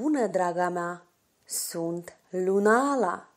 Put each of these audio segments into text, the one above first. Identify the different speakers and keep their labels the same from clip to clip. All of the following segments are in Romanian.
Speaker 1: bună, draga mea! Sunt Lunala!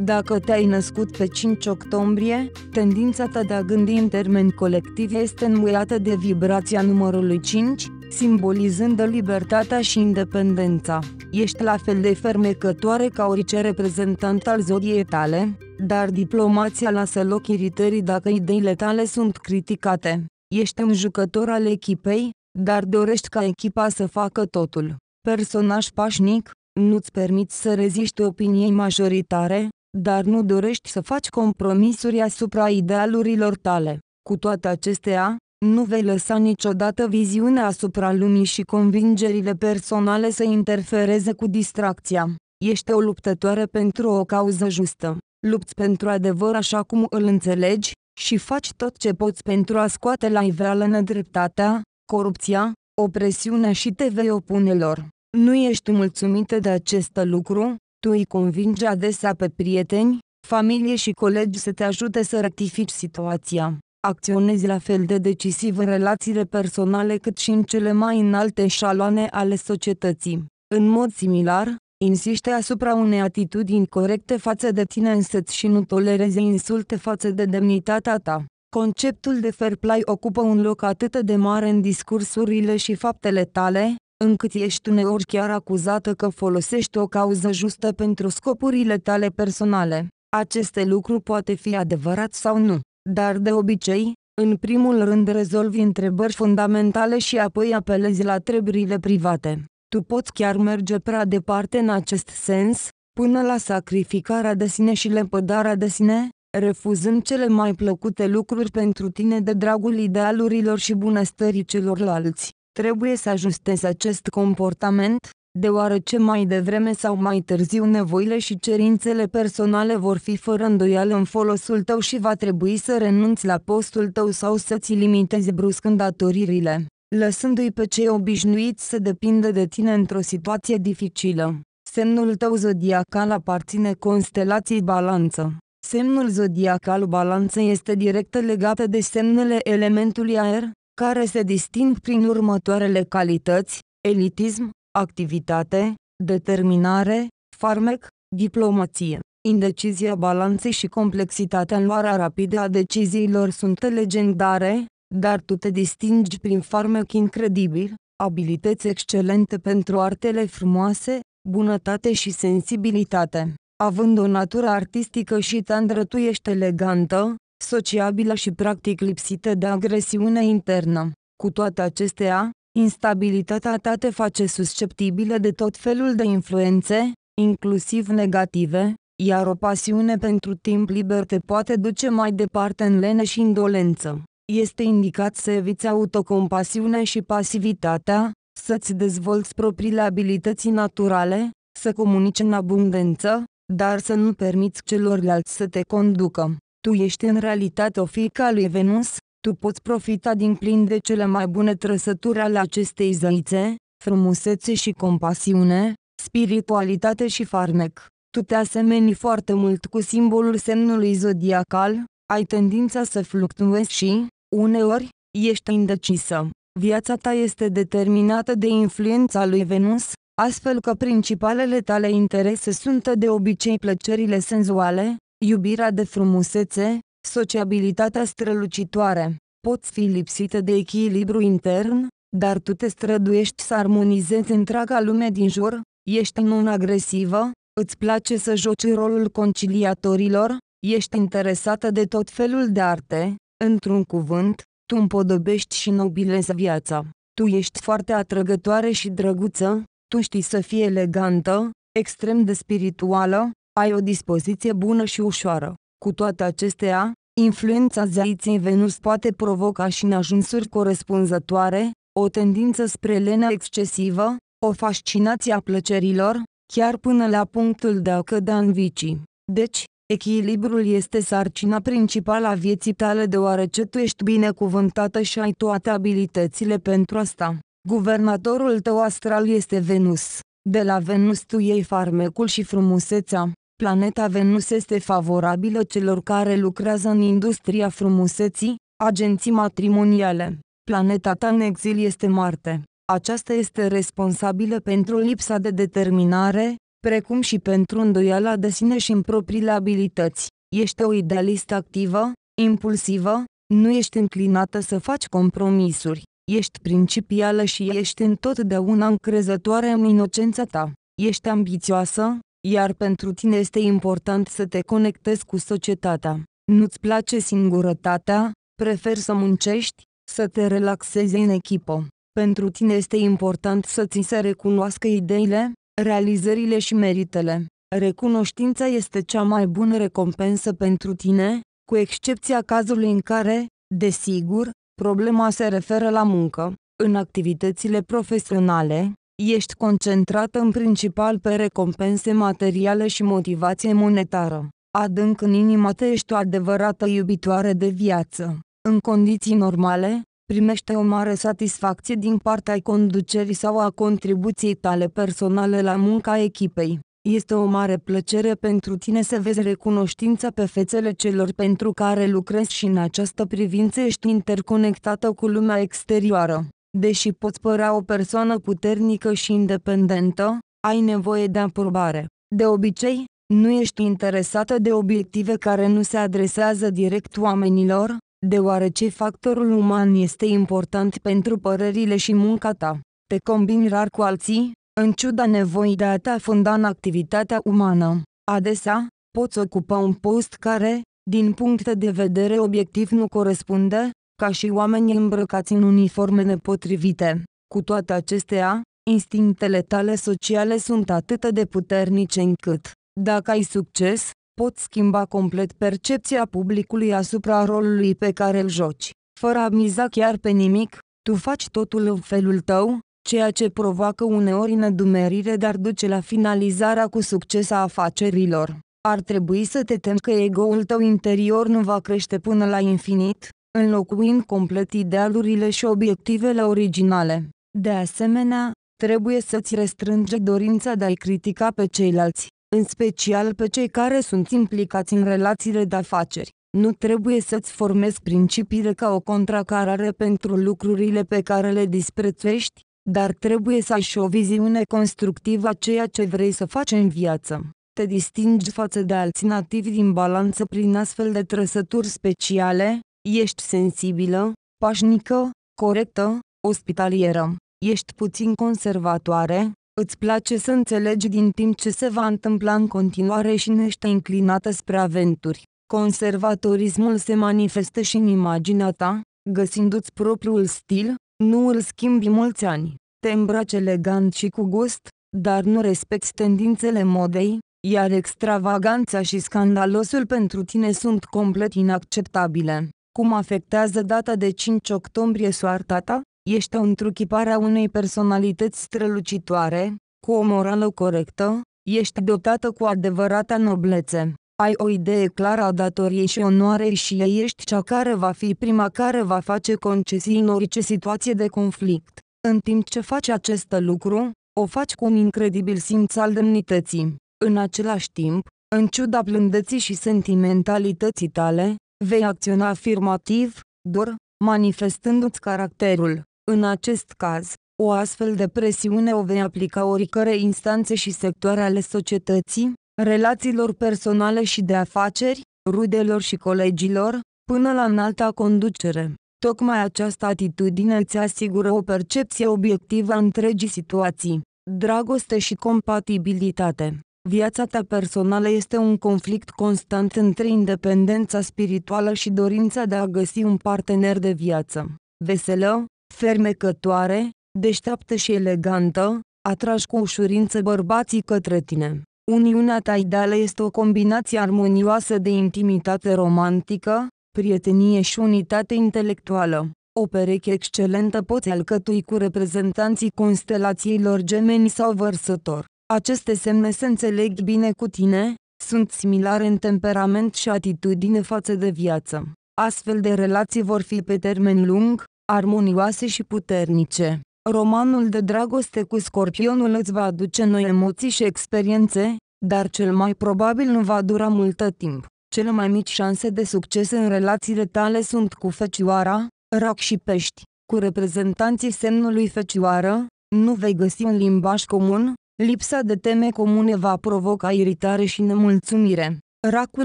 Speaker 1: Dacă te-ai născut pe 5 octombrie, tendința ta de a gândi în termen colectiv este înmuiată de vibrația numărului 5, simbolizând libertatea și independența. Ești la fel de fermecătoare ca orice reprezentant al zodiei tale, dar diplomația lasă loc iritării dacă ideile tale sunt criticate. Ești un jucător al echipei, dar dorești ca echipa să facă totul. Personaj pașnic, nu-ți permiți să reziști opiniei majoritare, dar nu dorești să faci compromisuri asupra idealurilor tale. Cu toate acestea, nu vei lăsa niciodată viziunea asupra lumii și convingerile personale să interfereze cu distracția. Ești o luptătoare pentru o cauză justă. Lupți pentru adevăr așa cum îl înțelegi și faci tot ce poți pentru a scoate la iveală nedreptatea, corupția, opresiunea și TV opunelor. Nu ești mulțumită de acest lucru? Tu îi convingi adesea pe prieteni, familie și colegi să te ajute să rectifici situația. Acționezi la fel de decisiv în relațiile personale cât și în cele mai înalte șaloane ale societății. În mod similar, insiste asupra unei atitudini corecte față de tine însăți și nu tolerezi insulte față de demnitatea ta. Conceptul de fair play ocupă un loc atât de mare în discursurile și faptele tale, încât ești uneori chiar acuzată că folosești o cauză justă pentru scopurile tale personale. Aceste lucruri poate fi adevărat sau nu, dar de obicei, în primul rând rezolvi întrebări fundamentale și apoi apelezi la treburile private. Tu poți chiar merge prea departe în acest sens, până la sacrificarea de sine și lepădarea de sine, refuzând cele mai plăcute lucruri pentru tine de dragul idealurilor și bunăstării celorlalți. Trebuie să ajustezi acest comportament, deoarece mai devreme sau mai târziu nevoile și cerințele personale vor fi fără îndoială în folosul tău și va trebui să renunți la postul tău sau să-ți limitezi brusc îndatoririle, lăsându-i pe cei obișnuiți să depindă de tine într-o situație dificilă. Semnul tău zodiacal aparține constelației balanță. Semnul zodiacal balanței este direct legat de semnele elementului aer, care se disting prin următoarele calități, elitism, activitate, determinare, farmec, diplomație. Indecizia balanței și complexitatea în luarea rapidă a deciziilor sunt legendare, dar tu te distingi prin farmec incredibil, abilități excelente pentru artele frumoase, bunătate și sensibilitate. Având o natură artistică și tu ești elegantă, sociabilă și practic lipsită de agresiune internă. Cu toate acestea, instabilitatea ta te face susceptibilă de tot felul de influențe, inclusiv negative, iar o pasiune pentru timp liber te poate duce mai departe în lene și indolență. Este indicat să eviți autocompasiunea și pasivitatea, să-ți dezvolți propriile abilități naturale, să comunici în abundență, dar să nu permiți celorlalți să te conducă. Tu ești în realitate o fiică a lui Venus, tu poți profita din plin de cele mai bune trăsături ale acestei zăițe, frumusețe și compasiune, spiritualitate și farmec. Tu te asemeni foarte mult cu simbolul semnului zodiacal, ai tendința să fluctuezi și, uneori, ești indecisă. Viața ta este determinată de influența lui Venus, astfel că principalele tale interese sunt de obicei plăcerile senzuale, iubirea de frumusețe, sociabilitatea strălucitoare. Poți fi lipsită de echilibru intern, dar tu te străduiești să armonizezi întreaga lume din jur, ești non-agresivă, îți place să joci rolul conciliatorilor, ești interesată de tot felul de arte, într-un cuvânt, tu împodobești și nobilezi viața. Tu ești foarte atrăgătoare și drăguță, tu știi să fii elegantă, extrem de spirituală, ai o dispoziție bună și ușoară. Cu toate acestea, influența zeiței Venus poate provoca și în ajunsuri corespunzătoare, o tendință spre lena excesivă, o fascinație a plăcerilor, chiar până la punctul de a cădea în vicii. Deci, echilibrul este sarcina principală a vieții tale deoarece tu ești binecuvântată și ai toate abilitățile pentru asta. Guvernatorul tău astral este Venus. De la Venus tu iei farmecul și frumusețea. Planeta Venus este favorabilă celor care lucrează în industria frumuseții, agenții matrimoniale. Planeta ta în exil este Marte. Aceasta este responsabilă pentru lipsa de determinare, precum și pentru îndoiala de sine și în propriile abilități. Ești o idealistă activă, impulsivă, nu ești înclinată să faci compromisuri. Ești principială și ești întotdeauna încrezătoare în inocența ta. Ești ambițioasă, iar pentru tine este important să te conectezi cu societatea. Nu-ți place singurătatea, preferi să muncești, să te relaxezi în echipă. Pentru tine este important să ți se recunoască ideile, realizările și meritele. Recunoștința este cea mai bună recompensă pentru tine, cu excepția cazului în care, desigur, Problema se referă la muncă. În activitățile profesionale, ești concentrat în principal pe recompense materiale și motivație monetară. Adânc în inima te ești o adevărată iubitoare de viață. În condiții normale, primește o mare satisfacție din partea conducerii sau a contribuției tale personale la munca echipei. Este o mare plăcere pentru tine să vezi recunoștința pe fețele celor pentru care lucrezi și în această privință ești interconectată cu lumea exterioară. Deși poți părea o persoană puternică și independentă, ai nevoie de aprobare. De obicei, nu ești interesată de obiective care nu se adresează direct oamenilor, deoarece factorul uman este important pentru părerile și munca ta. Te combini rar cu alții, în ciuda nevoii de a te afunda în activitatea umană, adesea, poți ocupa un post care, din punct de vedere obiectiv nu corespunde, ca și oamenii îmbrăcați în uniforme nepotrivite. Cu toate acestea, instinctele tale sociale sunt atât de puternice încât, dacă ai succes, poți schimba complet percepția publicului asupra rolului pe care îl joci. Fără a miza chiar pe nimic, tu faci totul în felul tău, ceea ce provoacă uneori nedumerire dar duce la finalizarea cu succes a afacerilor. Ar trebui să te temi că ego-ul tău interior nu va crește până la infinit, înlocuind complet idealurile și obiectivele originale. De asemenea, trebuie să-ți restrânge dorința de a-i critica pe ceilalți, în special pe cei care sunt implicați în relațiile de afaceri. Nu trebuie să-ți formezi principiile ca o contracarare pentru lucrurile pe care le disprețuiești, dar trebuie să ai și o viziune constructivă a ceea ce vrei să faci în viață. Te distingi față de alții nativi din balanță prin astfel de trăsături speciale, ești sensibilă, pașnică, corectă, ospitalieră, ești puțin conservatoare, îți place să înțelegi din timp ce se va întâmpla în continuare și nu ești inclinată spre aventuri. Conservatorismul se manifestă și în imaginea ta, găsindu-ți propriul stil, nu îl schimbi mulți ani, te îmbraci elegant și cu gust, dar nu respecti tendințele modei, iar extravaganța și scandalosul pentru tine sunt complet inacceptabile. Cum afectează data de 5 octombrie soarta ta? Ești o întruchipare a unei personalități strălucitoare, cu o morală corectă, ești dotată cu adevărata noblețe. Ai o idee clară a datoriei și onoarei și ești cea care va fi prima care va face concesii în orice situație de conflict. În timp ce faci acest lucru, o faci cu un incredibil simț al demnității. În același timp, în ciuda blândeții și sentimentalității tale, vei acționa afirmativ, dor, manifestându-ți caracterul. În acest caz, o astfel de presiune o vei aplica oricărei instanțe și sectoare ale societății, relațiilor personale și de afaceri, rudelor și colegilor, până la înalta conducere. Tocmai această atitudine îți asigură o percepție obiectivă a întregii situații, dragoste și compatibilitate. Viața ta personală este un conflict constant între independența spirituală și dorința de a găsi un partener de viață. Veselă, fermecătoare, deșteaptă și elegantă, atragi cu ușurință bărbații către tine. Uniunea taidală este o combinație armonioasă de intimitate romantică, prietenie și unitate intelectuală. O pereche excelentă poți alcătui cu reprezentanții constelațiilor gemeni sau vărsător. Aceste semne se înțeleg bine cu tine, sunt similare în temperament și atitudine față de viață. Astfel de relații vor fi pe termen lung, armonioase și puternice. Romanul de dragoste cu scorpionul îți va aduce noi emoții și experiențe, dar cel mai probabil nu va dura multă timp. Cele mai mici șanse de succes în relațiile tale sunt cu fecioara, rac și pești. Cu reprezentanții semnului fecioară, nu vei găsi un limbaj comun, lipsa de teme comune va provoca iritare și nemulțumire. Racul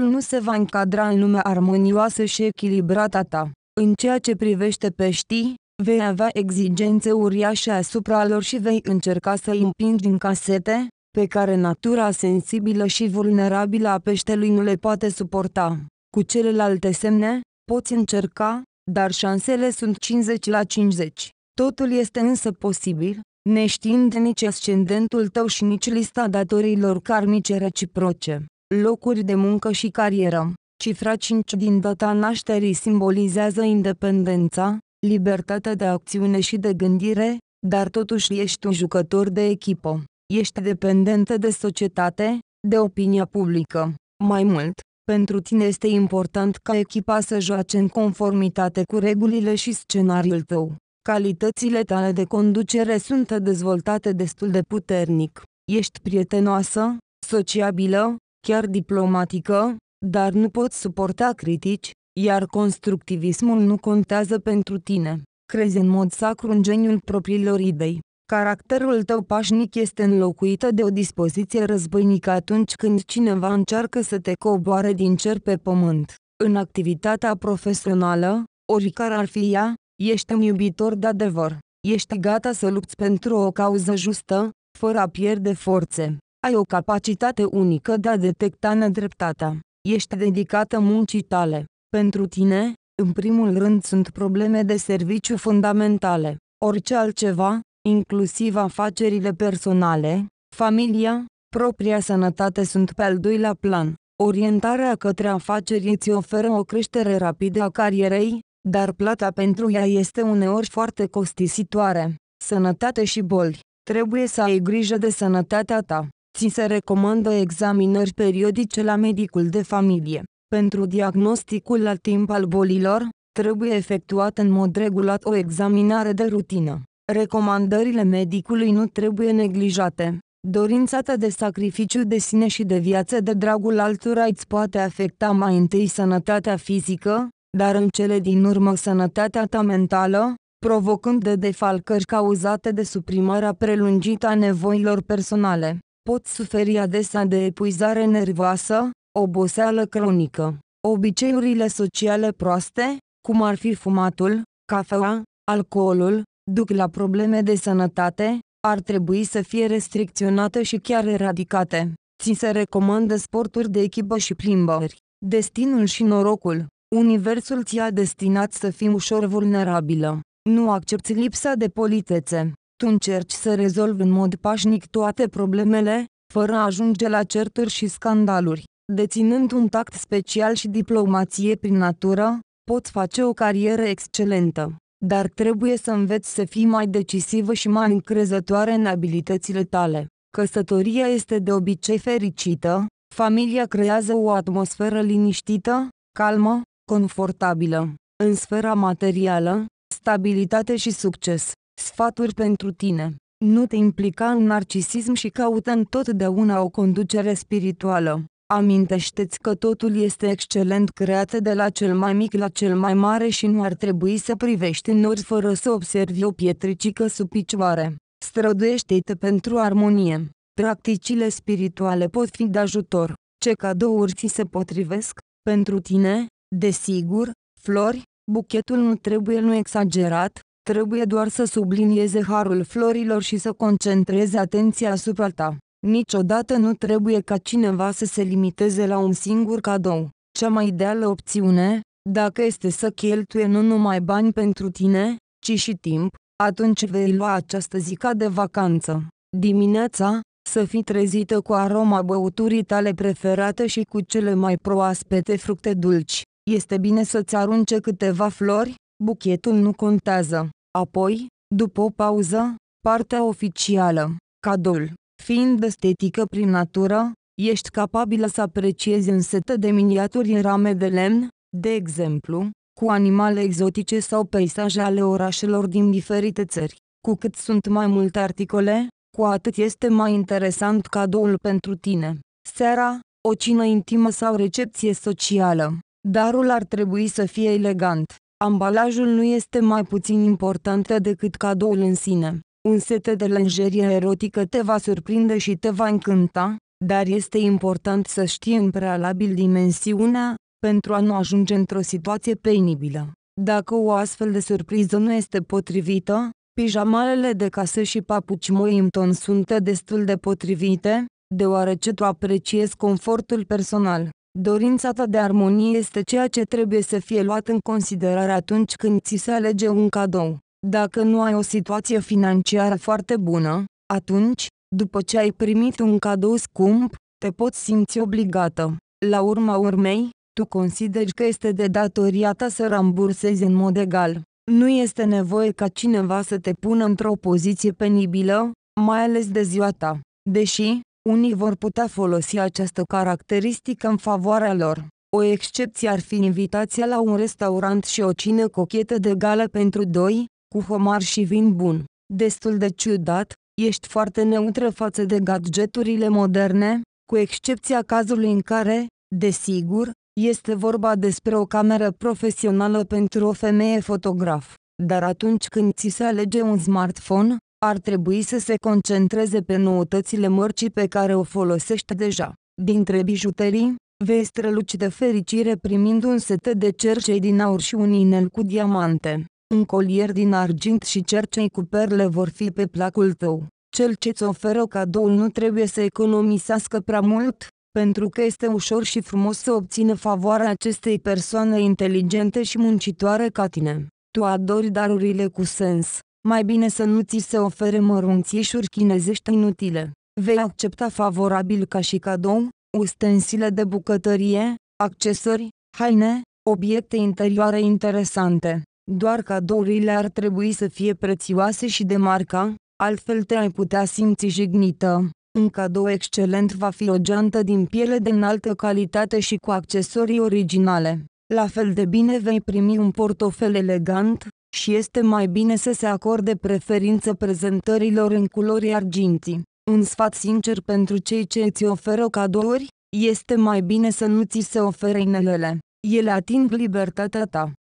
Speaker 1: nu se va încadra în lumea armonioasă și echilibrată ta. În ceea ce privește peștii, vei avea exigențe uriașe asupra lor și vei încerca să îi împingi în casete, pe care natura sensibilă și vulnerabilă a peștelui nu le poate suporta. Cu celelalte semne, poți încerca, dar șansele sunt 50 la 50. Totul este însă posibil, neștiind nici ascendentul tău și nici lista datorilor karmice reciproce, locuri de muncă și carieră. Cifra 5 din data nașterii simbolizează independența, libertatea de acțiune și de gândire, dar totuși ești un jucător de echipă. Ești dependentă de societate, de opinia publică. Mai mult, pentru tine este important ca echipa să joace în conformitate cu regulile și scenariul tău. Calitățile tale de conducere sunt dezvoltate destul de puternic. Ești prietenoasă, sociabilă, chiar diplomatică, dar nu poți suporta critici, iar constructivismul nu contează pentru tine. Crezi în mod sacru în geniul propriilor idei. Caracterul tău pașnic este înlocuită de o dispoziție războinică atunci când cineva încearcă să te coboare din cer pe pământ. În activitatea profesională, oricare ar fi ea, ești un iubitor de adevăr. Ești gata să lupți pentru o cauză justă, fără a pierde forțe. Ai o capacitate unică de a detecta nedreptatea. Ești dedicată muncii tale. Pentru tine, în primul rând sunt probleme de serviciu fundamentale. Orice altceva, inclusiv afacerile personale, familia, propria sănătate sunt pe al doilea plan. Orientarea către afaceri îți oferă o creștere rapidă a carierei, dar plata pentru ea este uneori foarte costisitoare. Sănătate și boli. Trebuie să ai grijă de sănătatea ta. Ți se recomandă examinări periodice la medicul de familie. Pentru diagnosticul la timp al bolilor, trebuie efectuat în mod regulat o examinare de rutină. Recomandările medicului nu trebuie neglijate. Dorința ta de sacrificiu de sine și de viață de dragul altora îți poate afecta mai întâi sănătatea fizică, dar în cele din urmă sănătatea ta mentală, provocând de defalcări cauzate de suprimarea prelungită a nevoilor personale. Poți suferi adesea de epuizare nervoasă, oboseală cronică, obiceiurile sociale proaste, cum ar fi fumatul, cafeaua, alcoolul, duc la probleme de sănătate, ar trebui să fie restricționate și chiar eradicate. Ți se recomandă sporturi de echipă și plimbări. Destinul și norocul. Universul ți-a destinat să fii ușor vulnerabilă. Nu accepti lipsa de politețe. Tu încerci să rezolvi în mod pașnic toate problemele, fără a ajunge la certuri și scandaluri deținând un tact special și diplomație prin natură, poți face o carieră excelentă. Dar trebuie să înveți să fii mai decisivă și mai încrezătoare în abilitățile tale. Căsătoria este de obicei fericită, familia creează o atmosferă liniștită, calmă, confortabilă. În sfera materială, stabilitate și succes. Sfaturi pentru tine. Nu te implica în narcisism și caută întotdeauna o conducere spirituală. Amintește-ți că totul este excelent creat de la cel mai mic la cel mai mare și nu ar trebui să privești în ori fără să observi o pietricică sub picioare. Străduiește-te pentru armonie. Practicile spirituale pot fi de ajutor. Ce cadouri ți se potrivesc? Pentru tine, desigur, flori, buchetul nu trebuie nu exagerat, trebuie doar să sublinieze harul florilor și să concentreze atenția asupra ta. Niciodată nu trebuie ca cineva să se limiteze la un singur cadou. Cea mai ideală opțiune, dacă este să cheltuie nu numai bani pentru tine, ci și timp, atunci vei lua această zi ca de vacanță. Dimineața, să fii trezită cu aroma băuturii tale preferate și cu cele mai proaspete fructe dulci. Este bine să-ți arunce câteva flori, buchetul nu contează. Apoi, după o pauză, partea oficială, cadoul. Fiind estetică prin natură, ești capabilă să apreciezi în setă de miniaturi în rame de lemn, de exemplu, cu animale exotice sau peisaje ale orașelor din diferite țări. Cu cât sunt mai multe articole, cu atât este mai interesant cadoul pentru tine. Seara, o cină intimă sau recepție socială. Darul ar trebui să fie elegant. Ambalajul nu este mai puțin important decât cadoul în sine. Un set de lingerie erotică te va surprinde și te va încânta, dar este important să știi în prealabil dimensiunea, pentru a nu ajunge într-o situație penibilă. Dacă o astfel de surpriză nu este potrivită, pijamalele de casă și papuci Moimton sunt destul de potrivite, deoarece tu apreciezi confortul personal. Dorința ta de armonie este ceea ce trebuie să fie luat în considerare atunci când ți se alege un cadou. Dacă nu ai o situație financiară foarte bună, atunci, după ce ai primit un cadou scump, te poți simți obligată. La urma urmei, tu consideri că este de datoria ta să rambursezi în mod egal. Nu este nevoie ca cineva să te pună într-o poziție penibilă, mai ales de ziua ta. Deși, unii vor putea folosi această caracteristică în favoarea lor. O excepție ar fi invitația la un restaurant și o cină cochetă de gală pentru doi, cu homar și vin bun. Destul de ciudat, ești foarte neutră față de gadgeturile moderne, cu excepția cazului în care, desigur, este vorba despre o cameră profesională pentru o femeie fotograf. Dar atunci când ți se alege un smartphone, ar trebui să se concentreze pe noutățile mărcii pe care o folosești deja. Dintre bijuterii, vei străluci de fericire primind un set de cercei din aur și un inel cu diamante un colier din argint și cercei cu perle vor fi pe placul tău. Cel ce-ți oferă cadoul nu trebuie să economisească prea mult, pentru că este ușor și frumos să obțină favoarea acestei persoane inteligente și muncitoare ca tine. Tu adori darurile cu sens. Mai bine să nu ți se ofere mărunțișuri chinezești inutile. Vei accepta favorabil ca și cadou, ustensile de bucătărie, accesori, haine, obiecte interioare interesante. Doar cadourile ar trebui să fie prețioase și de marca, altfel te ai putea simți jignită. Un cadou excelent va fi o geantă din piele de înaltă calitate și cu accesorii originale. La fel de bine vei primi un portofel elegant, și este mai bine să se acorde preferință prezentărilor în culori arginții. Un sfat sincer pentru cei ce îți oferă cadouri, este mai bine să nu ți se ofere inelele. Ele ating libertatea ta.